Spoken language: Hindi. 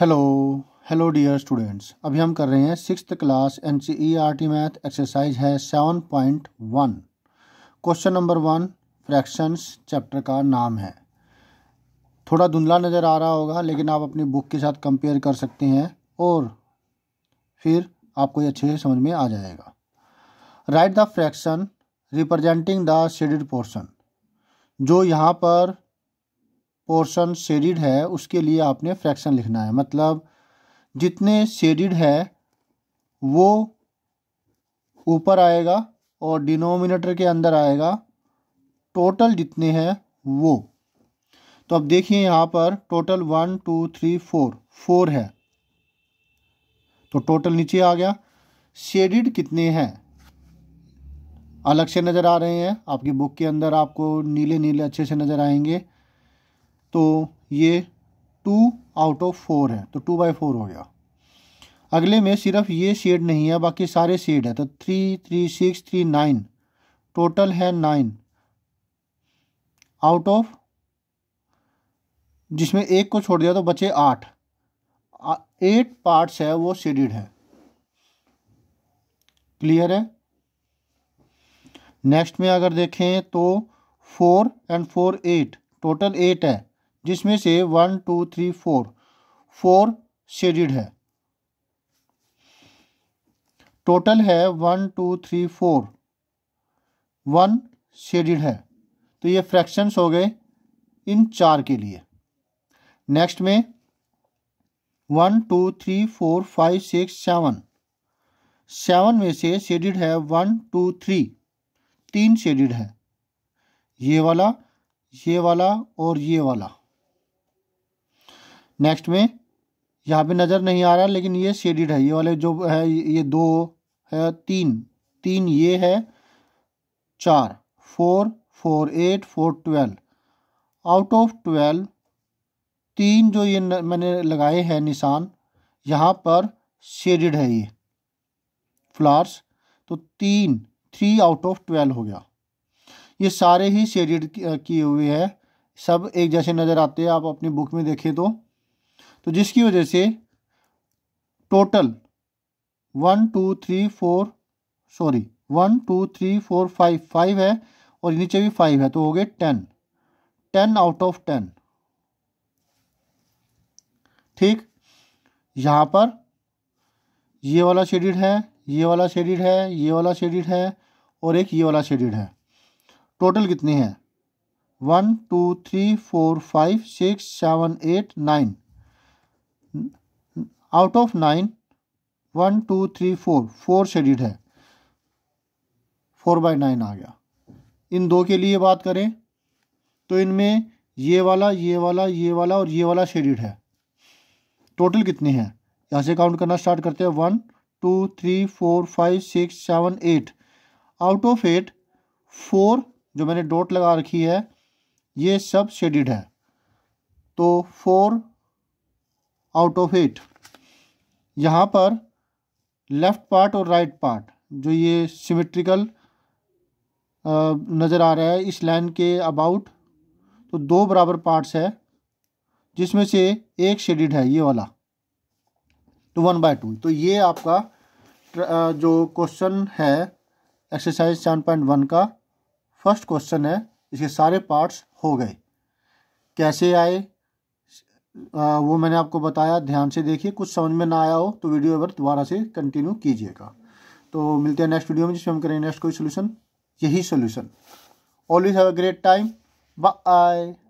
हेलो हेलो डियर स्टूडेंट्स अभी हम कर रहे हैं six class N C E R T math exercise है seven point one question number one fractions chapter का नाम है थोड़ा धुंधला नज़र आ रहा होगा लेकिन आप अपनी बुक के साथ कंपेयर कर सकते हैं और फिर आपको ये अच्छे से समझ में आ जाएगा write the fraction representing the shaded portion जो यहाँ पर पोर्शन शेडिड है उसके लिए आपने फ्रैक्शन लिखना है मतलब जितने शेडिड है वो ऊपर आएगा और डिनोमिनेटर के अंदर आएगा टोटल जितने हैं वो तो अब देखिए यहाँ पर total one two three four four है तो टोटल नीचे आ गया शेडिड कितने हैं अलग से नज़र आ रहे हैं आपकी बुक के अंदर आपको नीले नीले अच्छे से नज़र आएंगे तो ये टू आउट ऑफ फोर है तो टू बाई फोर हो गया अगले में सिर्फ ये शेड नहीं है बाकी सारे शेड तो है तो three three six three nine total है नाइन आउट ऑफ जिसमें एक को छोड़ दिया तो बचे आठ एट पार्ट्स है वो शेडिड है क्लियर है नेक्स्ट में अगर देखें तो four and four eight total eight है जिसमें से one two three four four shaded है टोटल है one two three four one shaded है तो ये फ्रैक्शंस हो गए इन चार के लिए नेक्स्ट में one two three four five six seven seven में से शेडिड है वन टू थ्री तीन शेडिड है ये वाला ये वाला और ये वाला नेक्स्ट में यहाँ पे नज़र नहीं आ रहा लेकिन ये शेडिड है ये वाले जो है ये दो है तीन तीन ये है चार four four eight four twelve out of twelve तीन जो ये न, मैंने लगाए हैं निशान यहाँ पर शेडिड है ये फ्लावर्स तो तीन थ्री आउट ऑफ ट्वेल्व हो गया ये सारे ही शेडिड किए हुए हैं सब एक जैसे नज़र आते हैं आप अपनी बुक में देखें तो तो जिसकी वजह से total one two three four sorry one two three four five five है और नीचे भी फाइव है तो हो गए ten ten out of ten ठीक यहाँ पर ये वाला शेडिड है ये वाला शेडिड है ये वाला शेडिड है और एक ये वाला शेडिड है टोटल कितनी है one two three four five six seven eight nine out of nine one two three four four shaded है फोर बाई नाइन आ गया इन दो के लिए बात करें तो इनमें ये वाला ये वाला ये वाला और ये वाला शेडिड है टोटल कितने हैं यहाँ से काउंट करना स्टार्ट करते हैं one two three four five six seven eight out of eight four जो मैंने डॉट लगा रखी है ये सब शेडिड है तो फोर आउट ऑफ एट यहाँ पर लेफ़्ट पार्ट और राइट right पार्ट जो ये सिमेट्रिकल नज़र आ रहा है इस लाइन के अबाउट तो दो बराबर पार्ट्स है जिसमें से एक शेडिड है ये वाला तो वन बाय टू तो ये आपका जो क्वेश्चन है एक्सरसाइज सेवन पॉइंट वन का फर्स्ट क्वेश्चन है इसके सारे पार्ट्स हो गए कैसे आए वो मैंने आपको बताया ध्यान से देखिए कुछ समझ में ना आया हो तो वीडियो अगर दोबारा से कंटिन्यू कीजिएगा तो मिलते हैं नेक्स्ट वीडियो में जिसमें हम करेंगे नेक्स्ट कोई सोल्यूशन यही solution always have a great time bye